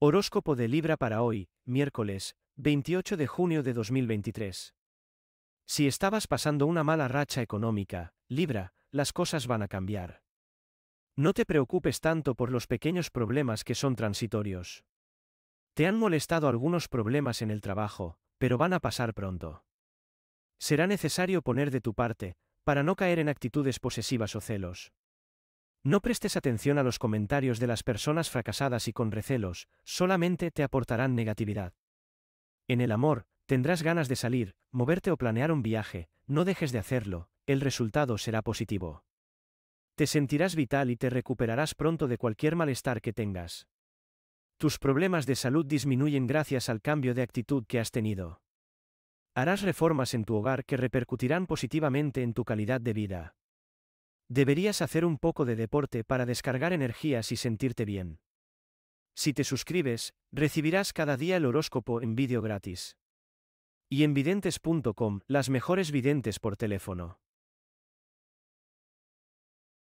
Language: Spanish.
Horóscopo de Libra para hoy, miércoles, 28 de junio de 2023. Si estabas pasando una mala racha económica, Libra, las cosas van a cambiar. No te preocupes tanto por los pequeños problemas que son transitorios. Te han molestado algunos problemas en el trabajo, pero van a pasar pronto. Será necesario poner de tu parte, para no caer en actitudes posesivas o celos. No prestes atención a los comentarios de las personas fracasadas y con recelos, solamente te aportarán negatividad. En el amor, tendrás ganas de salir, moverte o planear un viaje, no dejes de hacerlo, el resultado será positivo. Te sentirás vital y te recuperarás pronto de cualquier malestar que tengas. Tus problemas de salud disminuyen gracias al cambio de actitud que has tenido. Harás reformas en tu hogar que repercutirán positivamente en tu calidad de vida. Deberías hacer un poco de deporte para descargar energías y sentirte bien. Si te suscribes, recibirás cada día el horóscopo en vídeo gratis. Y en videntes.com, las mejores videntes por teléfono.